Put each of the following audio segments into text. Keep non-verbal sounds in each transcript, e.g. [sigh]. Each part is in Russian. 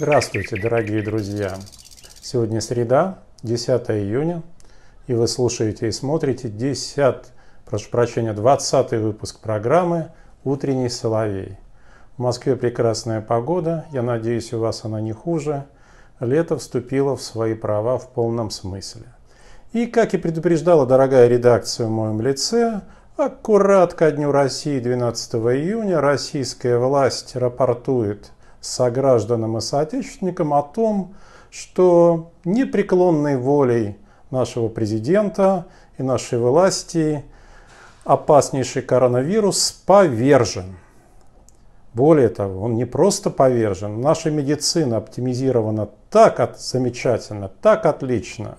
Здравствуйте, дорогие друзья! Сегодня среда, 10 июня, и вы слушаете и смотрите 10, прошу прощения, 20 выпуск программы «Утренний соловей». В Москве прекрасная погода, я надеюсь, у вас она не хуже. Лето вступило в свои права в полном смысле. И, как и предупреждала дорогая редакция в моем лице, аккурат ко Дню России 12 июня российская власть рапортует – согражданам и соотечественникам о том, что непреклонной волей нашего президента и нашей власти опаснейший коронавирус повержен. Более того, он не просто повержен, наша медицина оптимизирована так от, замечательно, так отлично,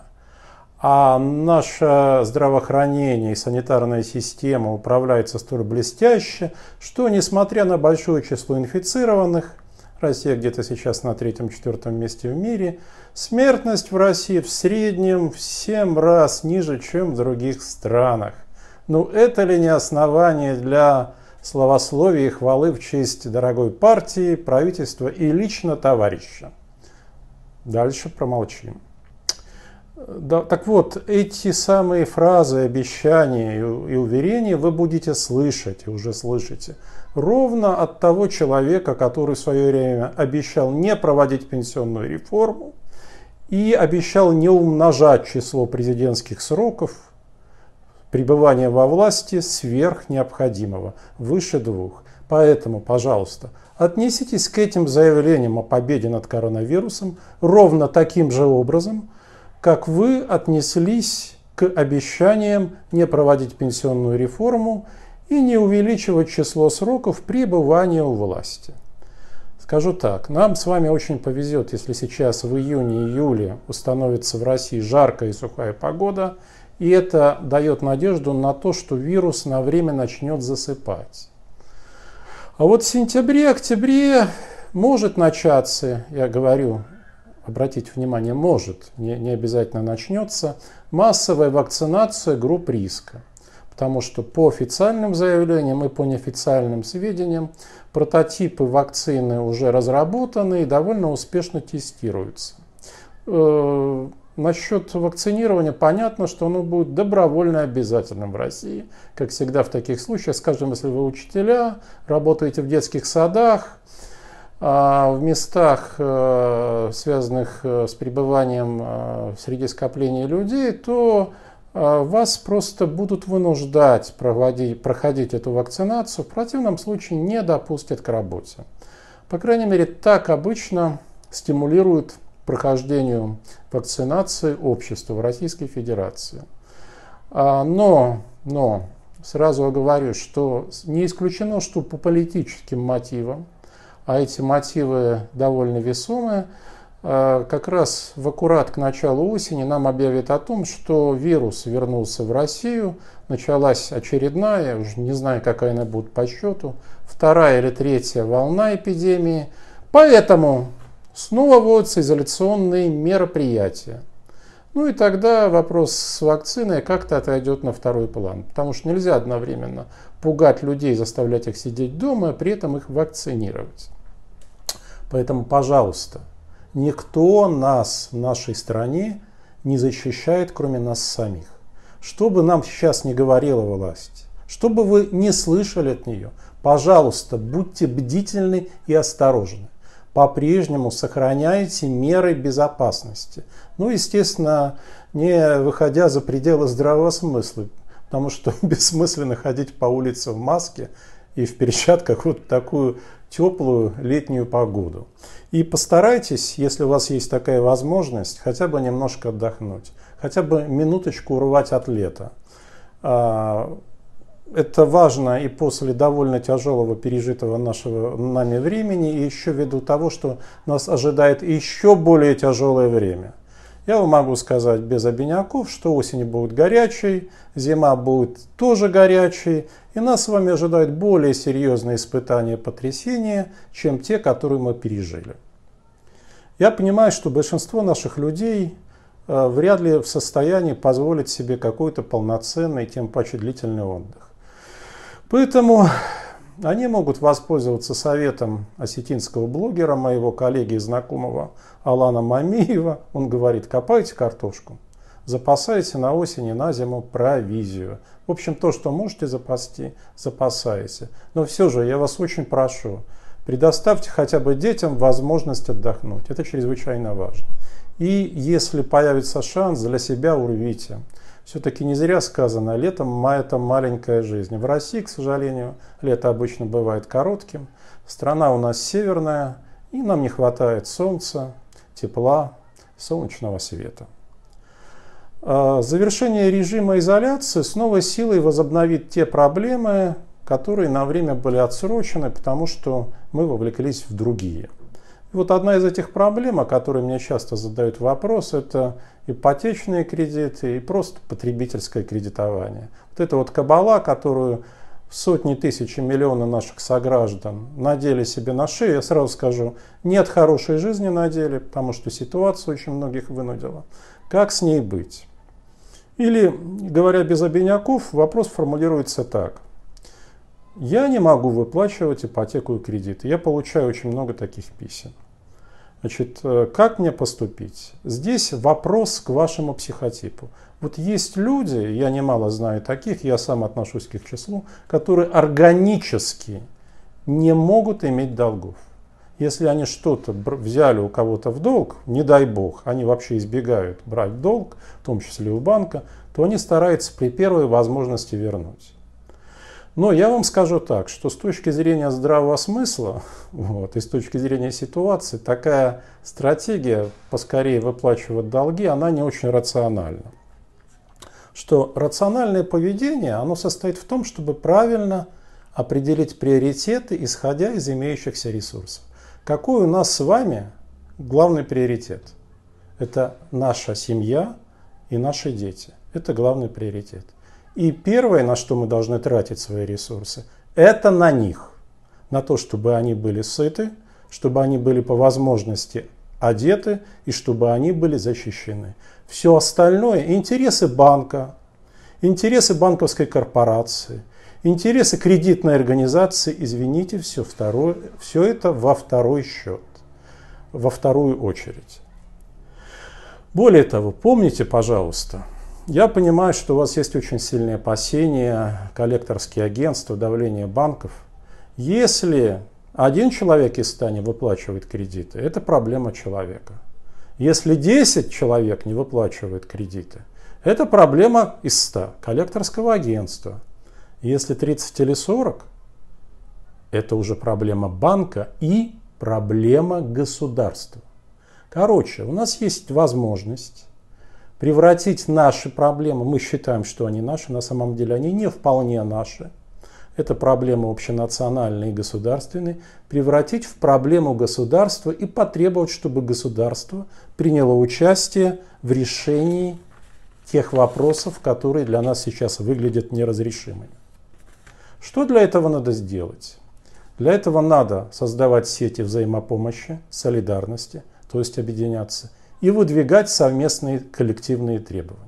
а наше здравоохранение и санитарная система управляется столь блестяще, что, несмотря на большое число инфицированных, Россия где-то сейчас на третьем-четвертом месте в мире. Смертность в России в среднем в 7 раз ниже, чем в других странах. Ну это ли не основание для словословия и хвалы в честь дорогой партии, правительства и лично товарища? Дальше промолчим. Да, так вот, эти самые фразы, обещания и, и уверения вы будете слышать и уже слышите. Ровно от того человека, который в свое время обещал не проводить пенсионную реформу и обещал не умножать число президентских сроков пребывания во власти сверх необходимого, выше двух. Поэтому, пожалуйста, отнеситесь к этим заявлениям о победе над коронавирусом ровно таким же образом – как вы отнеслись к обещаниям не проводить пенсионную реформу и не увеличивать число сроков пребывания у власти. Скажу так, нам с вами очень повезет, если сейчас в июне-июле установится в России жаркая и сухая погода, и это дает надежду на то, что вирус на время начнет засыпать. А вот в сентябре-октябре может начаться, я говорю, обратить внимание, может, не, не обязательно начнется, массовая вакцинация групп риска. Потому что по официальным заявлениям и по неофициальным сведениям прототипы вакцины уже разработаны и довольно успешно тестируются. Э, насчет вакцинирования понятно, что оно будет добровольно обязательным в России. Как всегда в таких случаях, скажем, если вы учителя, работаете в детских садах, а в местах, э, связанных э, с пребыванием э, среди скопления людей, то вас просто будут вынуждать проводить, проходить эту вакцинацию, в противном случае не допустят к работе. По крайней мере, так обычно стимулируют прохождению вакцинации общества в Российской Федерации. А, но, но сразу оговорюсь, что не исключено, что по политическим мотивам а эти мотивы довольно весомые, а, как раз в аккурат к началу осени нам объявят о том, что вирус вернулся в Россию, началась очередная, уже не знаю, какая она будет по счету, вторая или третья волна эпидемии. Поэтому снова вводятся изоляционные мероприятия. Ну и тогда вопрос с вакциной как-то отойдет на второй план, потому что нельзя одновременно пугать людей, заставлять их сидеть дома, а при этом их вакцинировать. Поэтому, пожалуйста, никто нас в нашей стране не защищает, кроме нас самих. Что бы нам сейчас не говорила власть, что бы вы не слышали от нее, пожалуйста, будьте бдительны и осторожны. По-прежнему сохраняйте меры безопасности. Ну, естественно, не выходя за пределы здравого смысла, потому что [laughs] бессмысленно ходить по улице в маске и в перчатках вот такую теплую летнюю погоду. И постарайтесь, если у вас есть такая возможность, хотя бы немножко отдохнуть, хотя бы минуточку урвать от лета. А, это важно и после довольно тяжелого пережитого нашего нами времени, и еще ввиду того, что нас ожидает еще более тяжелое время. Я вам могу сказать без обиняков, что осень будет горячей, зима будет тоже горячей, и нас с вами ожидают более серьезные испытания и потрясения, чем те, которые мы пережили. Я понимаю, что большинство наших людей э, вряд ли в состоянии позволить себе какой-то полноценный, тем паче длительный отдых. Поэтому они могут воспользоваться советом осетинского блогера, моего коллеги и знакомого Алана Мамиева. Он говорит, копайте картошку, запасайте на осень и на зиму провизию. В общем, то, что можете запасти, запасайте. Но все же я вас очень прошу, предоставьте хотя бы детям возможность отдохнуть. Это чрезвычайно важно. И если появится шанс, для себя урвите. Все-таки не зря сказано, летом мая это маленькая жизнь. В России, к сожалению, лето обычно бывает коротким. Страна у нас северная, и нам не хватает солнца, тепла, солнечного света. А, завершение режима изоляции с новой силой возобновит те проблемы, которые на время были отсрочены, потому что мы вовлеклись в другие – вот одна из этих проблем, о которой мне часто задают вопрос, это ипотечные кредиты и просто потребительское кредитование. Вот это вот кабала, которую сотни тысяч и миллионы наших сограждан надели себе на шею, я сразу скажу, нет хорошей жизни надели, потому что ситуация очень многих вынудила. Как с ней быть? Или, говоря без обиняков, вопрос формулируется так – я не могу выплачивать ипотеку и кредиты. Я получаю очень много таких писем. Значит, э, как мне поступить? Здесь вопрос к вашему психотипу. Вот есть люди, я немало знаю таких, я сам отношусь к их числу, которые органически не могут иметь долгов. Если они что-то взяли у кого-то в долг, не дай бог, они вообще избегают брать долг, в том числе и у банка, то они стараются при первой возможности вернуть. Но я вам скажу так, что с точки зрения здравого смысла вот, и с точки зрения ситуации, такая стратегия поскорее выплачивать долги, она не очень рациональна. Что рациональное поведение, оно состоит в том, чтобы правильно определить приоритеты, исходя из имеющихся ресурсов. Какой у нас с вами главный приоритет? Это наша семья и наши дети. Это главный приоритет. И первое, на что мы должны тратить свои ресурсы, это на них. На то, чтобы они были сыты, чтобы они были по возможности одеты и чтобы они были защищены. Все остальное, интересы банка, интересы банковской корпорации, интересы кредитной организации, извините, все, второе, все это во второй счет, во вторую очередь. Более того, помните, пожалуйста, я понимаю, что у вас есть очень сильные опасения, коллекторские агентства, давление банков. Если один человек из 100 не выплачивает кредиты, это проблема человека. Если 10 человек не выплачивают кредиты, это проблема из 100 коллекторского агентства. Если 30 или 40, это уже проблема банка и проблема государства. Короче, у нас есть возможность превратить наши проблемы, мы считаем, что они наши, на самом деле они не вполне наши, это проблемы общенациональная и государственные. превратить в проблему государства и потребовать, чтобы государство приняло участие в решении тех вопросов, которые для нас сейчас выглядят неразрешимыми. Что для этого надо сделать? Для этого надо создавать сети взаимопомощи, солидарности, то есть объединяться, и выдвигать совместные коллективные требования.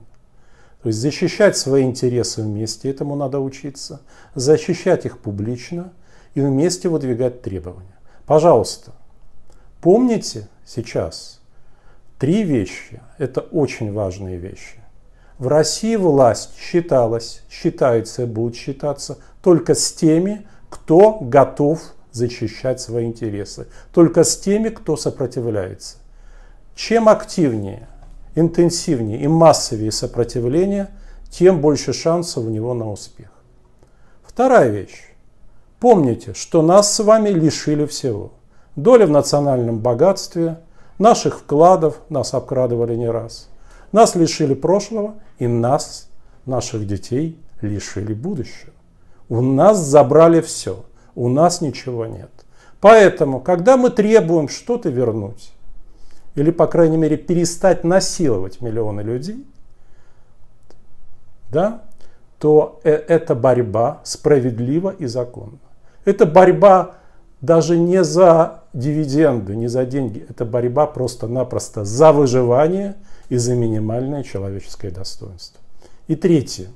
То есть защищать свои интересы вместе, этому надо учиться, защищать их публично и вместе выдвигать требования. Пожалуйста, помните сейчас три вещи, это очень важные вещи. В России власть считалась, считается и будет считаться только с теми, кто готов защищать свои интересы, только с теми, кто сопротивляется. Чем активнее, интенсивнее и массовее сопротивление, тем больше шансов у него на успех. Вторая вещь. Помните, что нас с вами лишили всего. доли в национальном богатстве, наших вкладов нас обкрадывали не раз. Нас лишили прошлого и нас, наших детей, лишили будущего. У нас забрали все, у нас ничего нет. Поэтому, когда мы требуем что-то вернуть, или, по крайней мере, перестать насиловать миллионы людей, да, то э, эта борьба справедлива и законна. Это борьба даже не за дивиденды, не за деньги. Это борьба просто-напросто за выживание и за минимальное человеческое достоинство. И третье.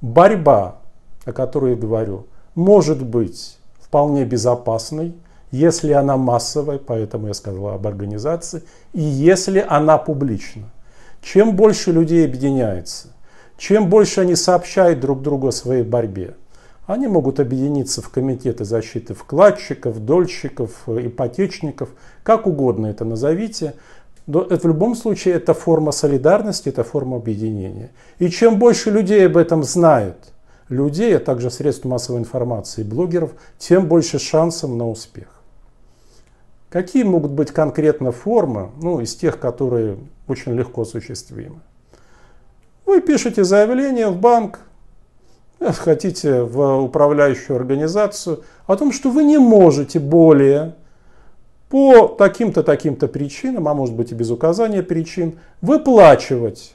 Борьба, о которой я говорю, может быть вполне безопасной, если она массовая, поэтому я сказал об организации, и если она публична. Чем больше людей объединяется, чем больше они сообщают друг другу о своей борьбе, они могут объединиться в комитеты защиты вкладчиков, дольщиков, ипотечников, как угодно это назовите. Но в любом случае это форма солидарности, это форма объединения. И чем больше людей об этом знают, людей, а также средств массовой информации, блогеров, тем больше шансов на успех. Какие могут быть конкретно формы, ну, из тех, которые очень легко осуществимы? Вы пишете заявление в банк, хотите в управляющую организацию, о том, что вы не можете более по таким-то, таким-то причинам, а может быть и без указания причин, выплачивать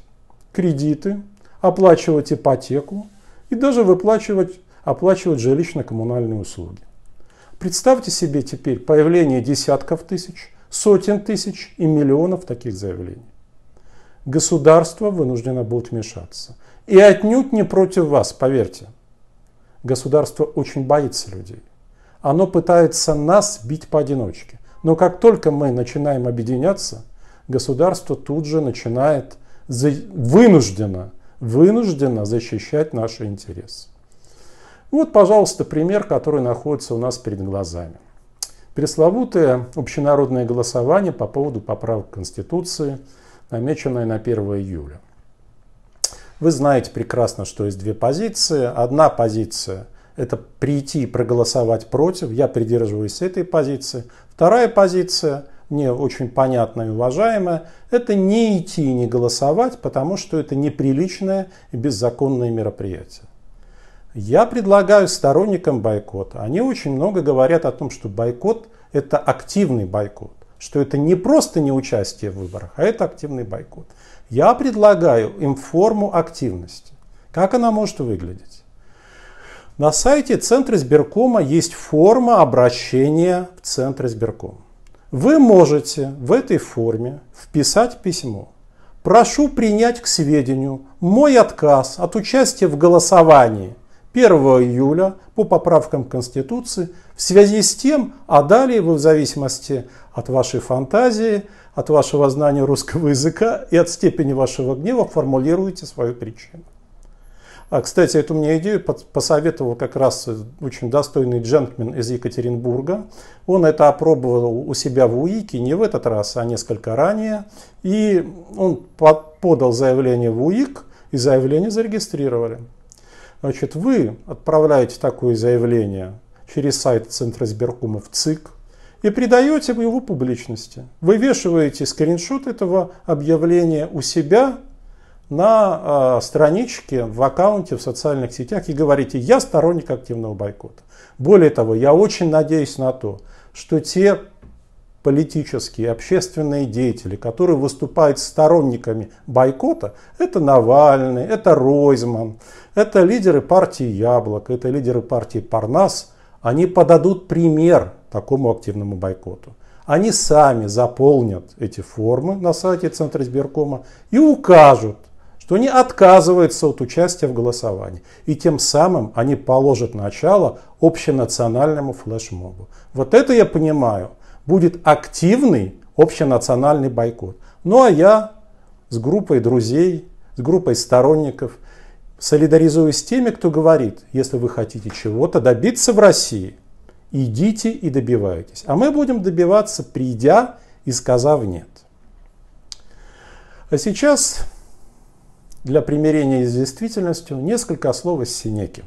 кредиты, оплачивать ипотеку и даже выплачивать, оплачивать жилищно-коммунальные услуги. Представьте себе теперь появление десятков тысяч, сотен тысяч и миллионов таких заявлений. Государство вынуждено будет вмешаться. И отнюдь не против вас, поверьте. Государство очень боится людей. Оно пытается нас бить поодиночке. Но как только мы начинаем объединяться, государство тут же начинает вынужденно, вынужденно защищать наши интересы. Вот, пожалуйста, пример, который находится у нас перед глазами. Пресловутое общенародное голосование по поводу поправок Конституции, намеченное на 1 июля. Вы знаете прекрасно, что есть две позиции. Одна позиция – это прийти и проголосовать против. Я придерживаюсь этой позиции. Вторая позиция мне очень понятная, и уважаемая, это не идти и не голосовать, потому что это неприличное и беззаконное мероприятие. Я предлагаю сторонникам бойкота. Они очень много говорят о том, что бойкот – это активный бойкот. Что это не просто не участие в выборах, а это активный бойкот. Я предлагаю им форму активности. Как она может выглядеть? На сайте Центра избиркома есть форма обращения в Центр избиркома. Вы можете в этой форме вписать письмо. Прошу принять к сведению мой отказ от участия в голосовании 1 июля по поправкам Конституции в связи с тем, а далее вы в зависимости от вашей фантазии, от вашего знания русского языка и от степени вашего гнева формулируете свою причину. А, кстати, эту мне идею посоветовал как раз очень достойный джентльмен из Екатеринбурга. Он это опробовал у себя в УИКе не в этот раз, а несколько ранее. И он подал заявление в УИК, и заявление зарегистрировали. Значит, вы отправляете такое заявление через сайт Центра избиркома в ЦИК и придаете его публичности. Вывешиваете скриншот этого объявления у себя на э, страничке, в аккаунте, в социальных сетях и говорите, я сторонник активного бойкота. Более того, я очень надеюсь на то, что те политические, общественные деятели, которые выступают сторонниками бойкота, это Навальный, это Ройзман, это лидеры партии Яблок, это лидеры партии Парнас, они подадут пример такому активному бойкоту. Они сами заполнят эти формы на сайте Центра избиркома и укажут, что они отказываются от участия в голосовании. И тем самым они положат начало общенациональному флешмобу. Вот это я понимаю – будет активный общенациональный бойкот. Ну а я с группой друзей, с группой сторонников солидаризуюсь с теми, кто говорит, если вы хотите чего-то добиться в России, идите и добивайтесь. А мы будем добиваться, придя и сказав нет. А сейчас для примирения с действительностью несколько слов с Синеким.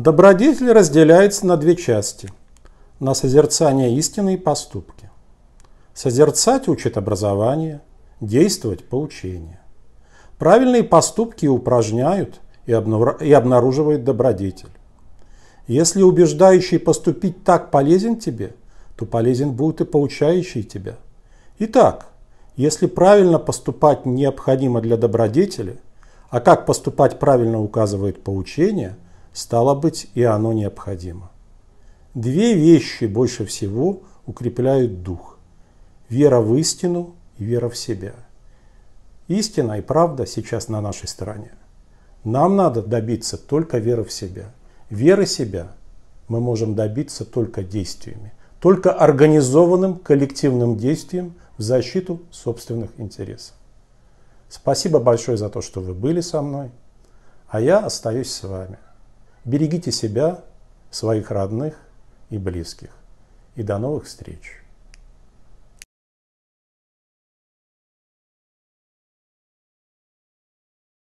Добродетель разделяется на две части – на созерцание истины и поступки. Созерцать учит образование, действовать – поучение. Правильные поступки упражняют и обнаруживает добродетель. Если убеждающий поступить так полезен тебе, то полезен будет и получающий тебя. Итак, если правильно поступать необходимо для добродетели, а как поступать правильно указывает поучение – Стало быть, и оно необходимо. Две вещи больше всего укрепляют дух. Вера в истину и вера в себя. Истина и правда сейчас на нашей стороне. Нам надо добиться только веры в себя. Веры себя мы можем добиться только действиями, только организованным коллективным действием в защиту собственных интересов. Спасибо большое за то, что вы были со мной, а я остаюсь с вами. Берегите себя, своих родных и близких. И до новых встреч!